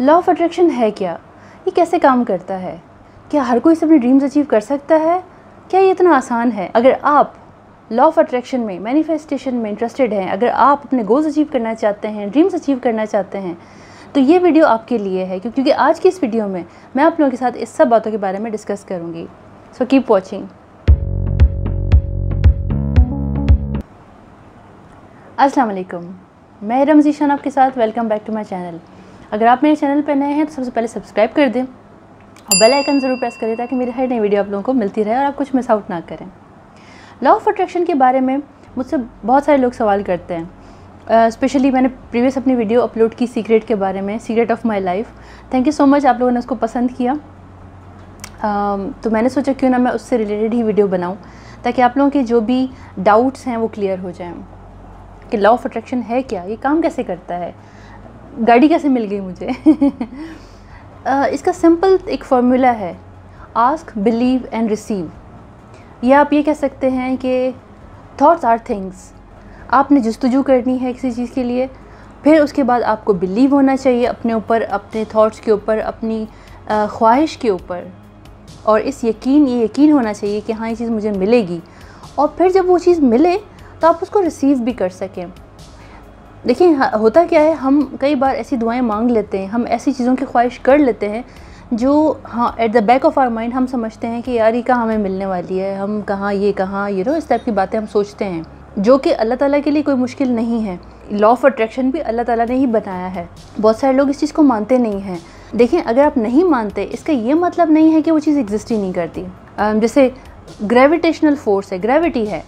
law of attraction है क्या ये कैसे काम करता है क्या हर कोई अपने ड्रीम्स अचीव कर सकता है क्या ये इतना आसान है अगर आप लॉ ऑफ अट्रैक्शन में मैनिफेस्टेशन में इंटरेस्टेड हैं अगर आप अपने गोल्स अचीव करना चाहते हैं ड्रीम्स अचीव करना चाहते हैं तो ये वीडियो आपके लिए है क्योंकि आज की इस वीडियो में मैं आप लोगों के साथ इस सब बातों के बारे में डिस्कस करूँगी सो कीप वॉचिंग अस्सलाम वालेकुम मैं रमजीशान आपके साथ welcome back to my channel अगर आप मेरे चैनल पर नए हैं तो सबसे पहले सब्सक्राइब कर दें और बेल आइकन ज़रूर प्रेस करें ताकि मेरी हर नई वीडियो आप लोगों को मिलती रहे और आप कुछ मिस आउट ना करें लॉ ऑफ अट्रैक्शन के बारे में मुझसे बहुत सारे लोग सवाल करते हैं स्पेशली uh, मैंने प्रीवियस अपनी वीडियो अपलोड की सीक्रेट के बारे में secret of my life thank you so much आप लोगों ने उसको पसंद किया uh, तो मैंने सोचा क्यों ना मैं उससे रिलेटेड ही वीडियो बनाऊं ताकि आप लोगों के जो भी डाउट्स हैं वो क्लियर हो जाएं कि लॉ ऑफ अट्रैक्शन है क्या ये काम कैसे करता है गाड़ी कैसे मिल गई मुझे इसका सिंपल एक फार्मूला है आस्क बिलीव एंड रिसीव या आप ये कह सकते हैं कि थाट्स आर थिंग्स आपने जस्तजू करनी है किसी चीज़ के लिए फिर उसके बाद आपको बिलीव होना चाहिए अपने ऊपर अपने थाट्स के ऊपर अपनी ख्वाहिश के ऊपर और इस यकीन ये यकीन होना चाहिए कि हाँ ये चीज़ मुझे मिलेगी और फिर जब वो चीज़ मिले तो आप उसको रिसीव भी कर सकें देखिए होता क्या है हम कई बार ऐसी दुआएं मांग लेते हैं हम ऐसी चीज़ों की ख्वाहिश कर लेते हैं जो हाँ at the back of our mind हम समझते हैं कि यार ये कहाँ हमें मिलने वाली है हम कहाँ ये कहाँ ये नो इस टाइप की बातें हम सोचते हैं जो कि अल्लाह ताला के लिए कोई मुश्किल नहीं है लॉ ऑफ अट्रैक्शन भी अल्लाह ताला ने ही बनाया है बहुत सारे लोग इस चीज़ को मानते नहीं हैं देखें अगर आप नहीं मानते इसका ये मतलब नहीं है कि वो चीज़ एग्जिस्ट ही नहीं करती जैसे ग्रेविटेशनल फोर्स है ग्रेविटी है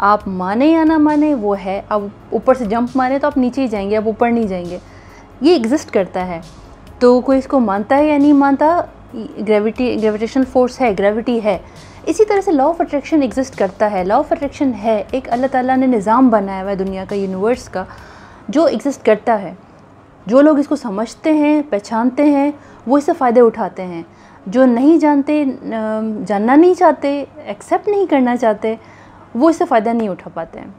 आप माने या ना माने वो है अब ऊपर से जंप माने तो आप नीचे ही जाएंगे आप ऊपर नहीं जाएंगे ये एग्जिस्ट करता है तो कोई इसको मानता है या नहीं मानता ग्रेविटी ग्रेविटेशन फोर्स है ग्रेविटी है इसी तरह से लॉ ऑफ अट्रैक्शन एग्जिस्ट करता है लॉ ऑफ अट्रैक्शन है एक अल्लाह ताला ने निज़ाम बनाया हुआ है दुनिया का यूनिवर्स का जो एग्जिस्ट करता है जो लोग इसको समझते हैं पहचानते हैं वो इससे फ़ायदे उठाते हैं जो नहीं जानते जानना नहीं चाहते एक्सेप्ट नहीं करना चाहते वो इससे फ़ायदा नहीं उठा पाते हैं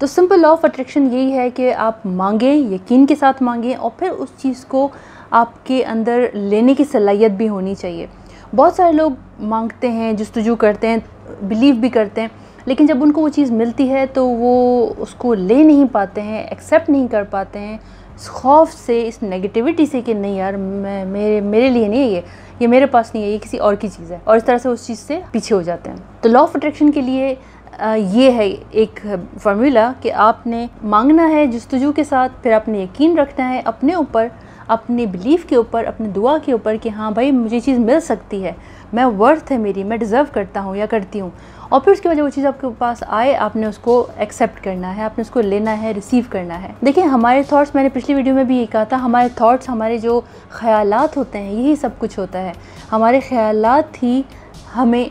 तो सिंपल लॉ ऑफ अट्रैक्शन यही है कि आप मांगें यकीन के साथ मांगें और फिर उस चीज़ को आपके अंदर लेने की सलाहियत भी होनी चाहिए बहुत सारे लोग मांगते हैं जस्तजू करते हैं बिलीव भी करते हैं लेकिन जब उनको वो चीज़ मिलती है तो वो उसको ले नहीं पाते हैं एक्सेप्ट नहीं कर पाते हैं इस खौफ से इस नेगेटिविटी से कि नहीं यार मैं मेरे मेरे लिए नहीं है ये ये मेरे पास नहीं है ये किसी और की चीज़ है और इस तरह से उस चीज़ से पीछे हो जाते हैं तो लॉ ऑफ अट्रैक्शन के लिए ये है एक फार्मूला कि आपने मांगना है जस्तजू के साथ फिर आपने यकीन रखना है अपने ऊपर अपने बिलीफ़ के ऊपर अपने दुआ के ऊपर कि हाँ भाई मुझे चीज़ मिल सकती है मैं वर्थ है मेरी मैं डिज़र्व करता हूँ या करती हूँ और फिर उसके वजह वो चीज़ आपके पास आए आपने उसको एक्सेप्ट करना है आपने उसको लेना है रिसीव करना है देखिए हमारे थॉट्स मैंने पिछली वीडियो में भी ये कहा था हमारे थॉट्स हमारे जो ख्याल होते हैं यही सब कुछ होता है हमारे ख्याल ही हमें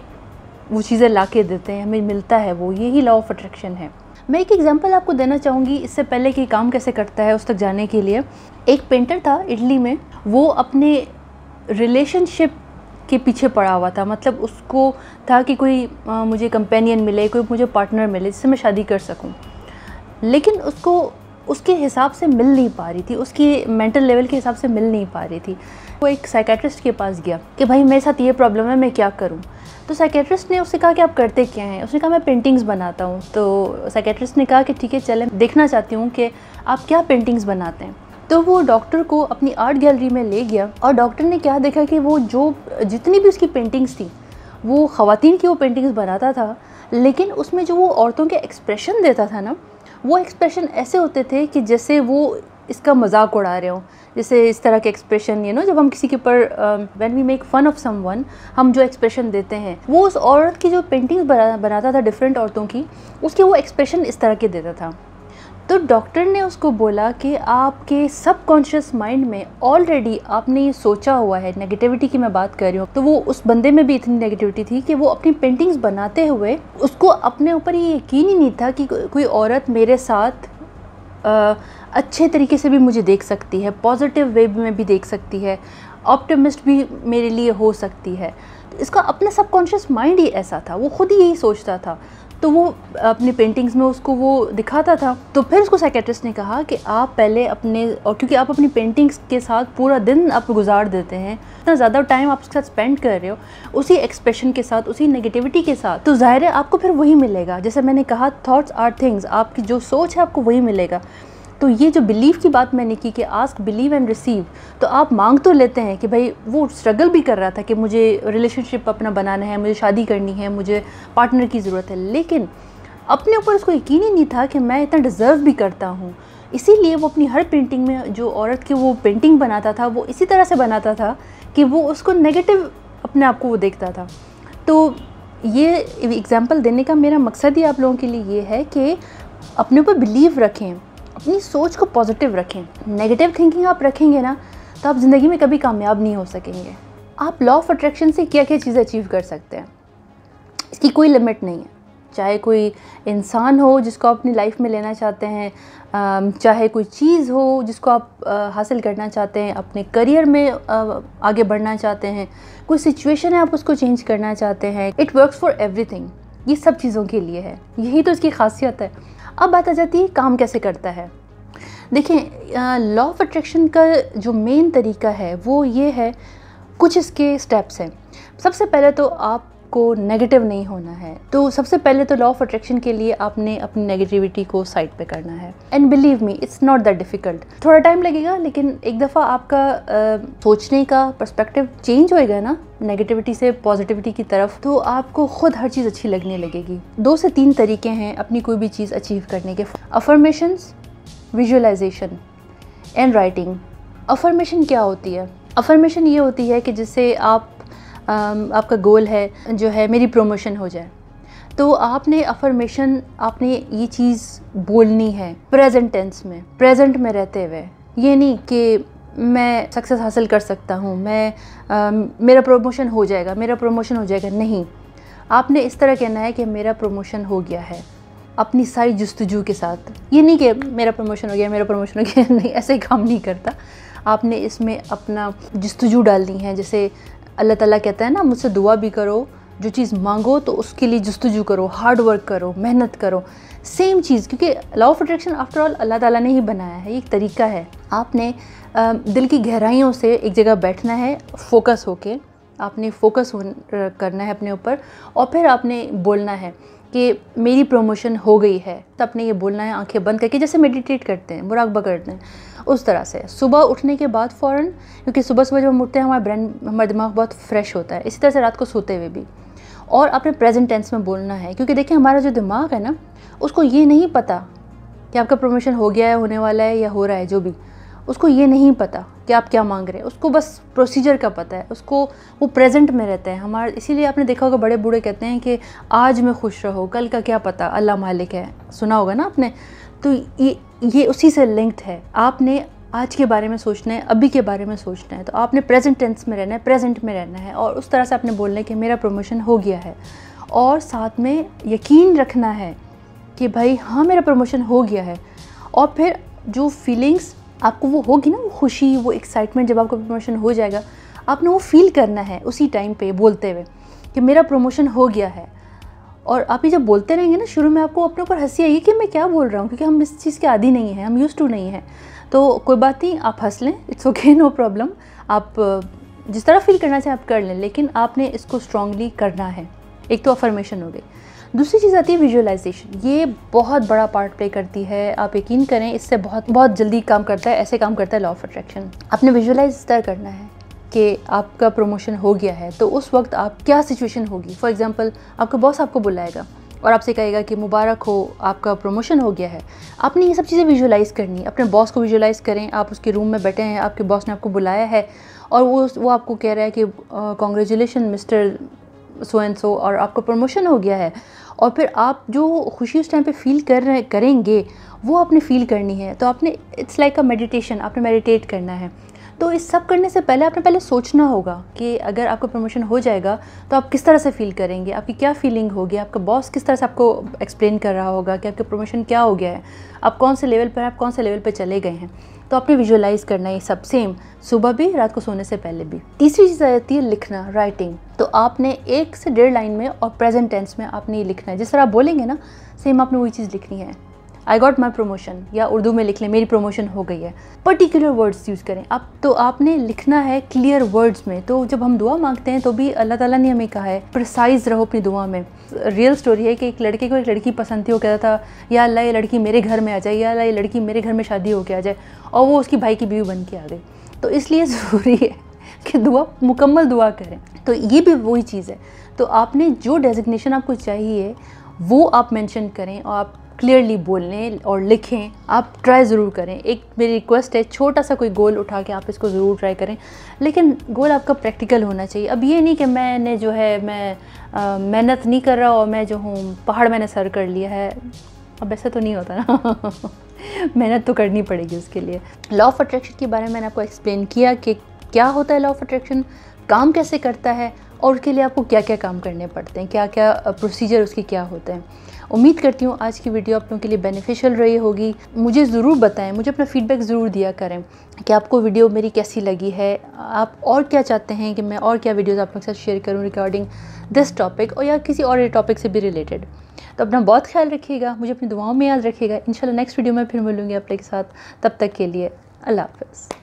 वो चीज़ें ला के देते हैं हमें मिलता है वो यही लॉ ऑफ अट्रैक्शन है मैं एक एग्जांपल आपको देना चाहूँगी इससे पहले कि काम कैसे करता है उस तक जाने के लिए एक पेंटर था इटली में वो अपने रिलेशनशिप के पीछे पड़ा हुआ था मतलब उसको था कि कोई आ, मुझे कंपेनियन मिले कोई मुझे पार्टनर मिले जिससे मैं शादी कर सकूँ लेकिन उसको उसके हिसाब से मिल नहीं पा रही थी उसकी मेंटल लेवल के हिसाब से मिल नहीं पा रही थी वो एक साइकेट्रिस्ट के पास गया कि भाई मेरे साथ ये प्रॉब्लम है मैं क्या करूँ तो साइकेट्रिस्ट ने उससे कहा कि आप करते क्या हैं उसने कहा मैं पेंटिंग्स बनाता हूँ तो साइकेट्रिस्ट ने कहा कि ठीक है चले देखना चाहती हूँ कि आप क्या पेंटिंग्स बनाते हैं तो वो डॉक्टर को अपनी आर्ट गैलरी में ले गया और डॉक्टर ने क्या देखा कि वो जो जितनी भी उसकी पेंटिंग्स थी वो ख़वान की वो पेंटिंग्स बनाता था लेकिन उसमें जो वो औरतों के एक्सप्रेशन देता था ना वो एक्सप्रेशन ऐसे होते थे कि जैसे वो इसका मजाक उड़ा रहे हो जैसे इस तरह के एक्सप्रेशन यू नो जब हम किसी के ऊपर when we make fun of someone हम जो एक्सप्रेशन देते हैं वो उस औरत की जो पेंटिंग्स बना, बनाता था डिफरेंट औरतों की उसके वो एक्सप्रेशन इस तरह के देता था तो डॉक्टर ने उसको बोला कि आपके सबकॉन्शियस माइंड में ऑलरेडी आपने ये सोचा हुआ है नेगेटिविटी की मैं बात कर रही हूँ तो वो उस बंदे में भी इतनी नेगेटिविटी थी कि वो अपनी पेंटिंग्स बनाते हुए उसको अपने ऊपर ये यकीन ही नहीं था कि कोई औरत मेरे साथ आ, अच्छे तरीके से भी मुझे देख सकती है पॉजिटिव वे में भी देख सकती है ऑप्टिमिस्ट भी मेरे लिए हो सकती है तो इसका अपना सबकॉन्शियस माइंड ही ऐसा था वो खुद ही यही सोचता था तो वो अपनी पेंटिंग्स में उसको वो दिखाता था तो फिर उसको साइकेट्रिस्ट ने कहा कि आप पहले अपने और क्योंकि आप अपनी पेंटिंग्स के साथ पूरा दिन आप गुजार देते हैं इतना ज़्यादा टाइम आप उसके साथ स्पेंड कर रहे हो उसी एक्सप्रेशन के साथ उसी नेगेटिविटी के साथ तो ज़ाहिर है आपको फिर वही मिलेगा जैसे मैंने कहा थाट्स आर थिंग्स आपकी जो सोच है आपको वही मिलेगा तो ये जो बिलीव की बात मैंने की कि आस्क बिलीव एंड रिसीव तो आप मांग तो लेते हैं कि भाई वो स्ट्रगल भी कर रहा था कि मुझे रिलेशनशिप अपना बनाना है मुझे शादी करनी है मुझे पार्टनर की ज़रूरत है लेकिन अपने ऊपर उसको यकीन ही नहीं था कि मैं इतना डिज़र्व भी करता हूँ इसीलिए वो अपनी हर पेंटिंग में जो औरत की वो पेंटिंग बनाता था वो इसी तरह से बनाता था कि वो उसको नेगेटिव अपने आप को वो देखता था तो ये एग्ज़ाम्पल देने का मेरा मकसद ही आप लोगों के लिए ये है कि अपने ऊपर बिलीव रखें अपनी सोच को पॉजिटिव रखें नेगेटिव थिंकिंग आप रखेंगे ना तो आप ज़िंदगी में कभी कामयाब नहीं हो सकेंगे आप लॉ ऑफ अट्रैक्शन से क्या क्या चीज़ें अचीव कर सकते हैं इसकी कोई लिमिट नहीं है चाहे कोई इंसान हो जिसको आप अपनी लाइफ में लेना चाहते हैं चाहे कोई चीज़ हो जिसको आप हासिल करना चाहते हैं अपने करियर में आगे बढ़ना चाहते हैं कोई सिचुएशन है आप उसको चेंज करना चाहते हैं इट वर्क्स फॉर एवरीथिंग ये सब चीज़ों के लिए है यही तो इसकी खासियत है अब बात आ जाती है काम कैसे करता है देखिए लॉ ऑफ अट्रैक्शन का जो मेन तरीका है वो ये है कुछ इसके स्टेप्स हैं सबसे पहले तो आप आपको नेगेटिव नहीं होना है तो सबसे पहले तो लॉ ऑफ अट्रैक्शन के लिए आपने अपनी नेगेटिविटी को साइड पे करना है and believe me it's not that difficult थोड़ा टाइम लगेगा लेकिन एक दफ़ा आपका आ, सोचने का पर्सपेक्टिव चेंज होएगा ना नेगेटिविटी से पॉजिटिविटी की तरफ तो आपको खुद हर चीज़ अच्छी लगने लगेगी दो से तीन तरीके हैं अपनी कोई भी चीज़ अचीव करने के affirmation visualisation and writing affirmation क्या होती है अफर्मेशन ये होती है कि जिससे आप आपका गोल है जो है मेरी प्रमोशन हो जाए तो आपने अफर्मेशन आपने ये चीज़ बोलनी है प्रेजेंट टेंस में प्रेजेंट में रहते हुए ये नहीं कि मैं सक्सेस हासिल कर सकता हूँ मैं आ, मेरा प्रमोशन हो जाएगा मेरा प्रमोशन हो जाएगा नहीं आपने इस तरह कहना है कि मेरा प्रोमोशन हो गया है अपनी सारी जस्तजू के साथ ये नहीं कि मेरा प्रमोशन हो गया मेरा प्रमोशन हो गया नहीं ऐसे काम नहीं करता आपने इसमें अपना जस्तजू डालनी है जैसे अल्लाह ताला कहता है ना मुझसे दुआ भी करो जो चीज़ मांगो तो उसके लिए जस्तजू करो हार्ड वर्क करो मेहनत करो सेम चीज़ क्योंकि law of attraction after all अल्लाह ताला ने ही बनाया है एक तरीका है आपने दिल की गहराइयों से एक जगह बैठना है फोकस होके आपने फोकस करना है अपने ऊपर और फिर आपने बोलना है कि मेरी प्रमोशन हो गई है तो अपने ये बोलना है आंखें बंद करके जैसे मेडिटेट करते हैं मुराकबा करते हैं उस तरह से सुबह उठने के बाद फ़ौर क्योंकि सुबह सुबह जब हम उठते हैं हमारा ब्रेन हमारा दिमाग बहुत फ्रेश होता है इसी तरह से रात को सोते हुए भी और अपने प्रेजेंट टेंस में बोलना है क्योंकि देखिए हमारा जो दिमाग है ना उसको ये नहीं पता कि आपका प्रमोशन हो गया है होने वाला है या हो रहा है जो भी उसको ये नहीं पता कि आप क्या मांग रहे हैं उसको बस प्रोसीजर का पता है उसको वो प्रेजेंट में रहता है हमारे इसीलिए आपने देखा होगा बड़े बूढ़े कहते हैं कि आज मैं खुश रहो कल का क्या पता अल्लाह मालिक है सुना होगा ना आपने तो ये ये उसी से लिंक्ड है आपने आज के बारे में सोचना है अभी के बारे में सोचना है तो आपने प्रेजेंट टेंस में रहना है प्रेजेंट में रहना है और उस तरह से आपने बोलना है कि मेरा प्रमोशन हो गया है और साथ में यकीन रखना है कि भाई हाँ मेरा प्रमोशन हो गया है और फिर जो फीलिंग्स आपको वो होगी ना वो खुशी वो एक्साइटमेंट जब आपका प्रमोशन हो जाएगा आपने वो फील करना है उसी टाइम पे बोलते हुए कि मेरा प्रमोशन हो गया है और आप ही जब बोलते रहेंगे ना शुरू में आपको अपने ऊपर हंसी आएगी कि मैं क्या बोल रहा हूँ क्योंकि हम इस चीज़ के आदि नहीं हैं हम यूज़ टू नहीं हैं तो कोई बात नहीं आप हंस लें इट्स ओके नो प्रॉब्लम आप जिस तरह फील करना चाहें आप कर लें लेकिन आपने इसको स्ट्रांगली करना है एक तो अफर्मेशन हो गई दूसरी चीज़ आती है विजुअलाइजेशन ये बहुत बड़ा पार्ट प्ले करती है आप यकीन करें इससे बहुत बहुत जल्दी काम करता है ऐसे काम करता है लॉ ऑफ अट्रैक्शन आपने विजुअलाइज तय करना है कि आपका प्रमोशन हो गया है तो उस वक्त आप क्या सिचुएशन होगी फॉर एग्ज़ाम्पल आपका बॉस आपको बुलाएगा और आपसे कहेगा कि मुबारक हो आपका प्रमोशन हो गया है आपने ये सब चीज़ें विजुलाइज़ करनी अपने बॉस को विजुलाइज़ करें आप उसके रूम में बैठे हैं आपके बॉस ने आपको बुलाया है और वो वो आपको कह रहा है कि congratulation mister so and so और आपका प्रमोशन हो गया है और फिर आप जो खुशी उस टाइम पे फील कर रहे करेंगे वो आपने फील करनी है तो आपने इट्स लाइक अ मेडिटेशन आपने मेडिटेट करना है तो इस सब करने से पहले आपने पहले सोचना होगा कि अगर आपको प्रमोशन हो जाएगा तो आप किस तरह से फील करेंगे आपकी क्या फीलिंग होगी आपका बॉस किस तरह से आपको एक्सप्लेन कर रहा होगा कि आपका प्रमोशन क्या हो गया है आप कौन से लेवल पर आप कौन से लेवल पर चले गए हैं तो आपने विजुअलाइज करना ये सब सेम सुबह भी रात को सोने से पहले भी तीसरी चीज़ आ जाती है लिखना राइटिंग तो आपने एक से डेढ़ लाइन में और प्रेजेंट टेंस में आपने ये लिखना है जिस तरह आप बोलेंगे ना सेम आपने वही चीज़ लिखनी है आई गॉट माई प्रमोशन या उर्दू में लिख लें मेरी प्रमोशन हो गई है पर्टिकुलर वर्ड्स यूज़ करें अब तो आपने लिखना है क्लियर वर्ड्स में तो जब हम दुआ मांगते हैं तो भी अल्लाह ताला ने हमें कहा है प्रसाइज रहो अपनी दुआ में रियल स्टोरी है कि एक लड़के को एक लड़की पसंद थी वो कहता था या अल्लाह ये लड़की मेरे घर में आ जाए या अल्लाह ये लड़की मेरे घर में शादी होकर आ जाए और वो उसकी भाई की बीवी बन के आ गई तो इसलिए ज़रूरी है कि दुआ मुकम्मल दुआ करें तो ये भी वही चीज़ है तो आपने जो डेजिग्नेशन आपको चाहिए वो आप मेंशन करें और आप क्लियरली बोलें और लिखें आप ट्राई ज़रूर करें एक मेरी रिक्वेस्ट है छोटा सा कोई गोल उठा के आप इसको ज़रूर ट्राई करें लेकिन गोल आपका प्रैक्टिकल होना चाहिए अब ये नहीं कि मैंने जो है मैं मेहनत नहीं कर रहा और मैं जो हूँ पहाड़ मैंने सर कर लिया है अब ऐसा तो नहीं होता ना मेहनत तो करनी पड़ेगी उसके लिए लॉ ऑफ अट्रैक्शन के बारे में मैंने आपको एक्सप्लेन किया कि क्या होता है लॉ ऑफ अट्रैक्शन काम कैसे करता है और उसके लिए आपको क्या क्या काम करने पड़ते हैं क्या क्या प्रोसीजर उसके क्या होते हैं उम्मीद करती हूँ आज की वीडियो आप लोगों के लिए बेनिफिशियल रही होगी मुझे ज़रूर बताएं मुझे अपना फीडबैक ज़रूर दिया करें कि आपको वीडियो मेरी कैसी लगी है आप और क्या चाहते हैं कि मैं और क्या वीडियोज़ आप लोगों के साथ शेयर करूँ रिगार्डिंग दिस टॉपिक और या किसी और टॉपिक से भी रिलेटेड तो अपना बहुत ख्याल रखिएगा मुझे अपनी दुआओं में याद रखिएगा इंशाल्लाह नेक्स्ट वीडियो में फिर मिलूंगी आप लोग के साथ तब तक के लिए अल्लाह हाफ़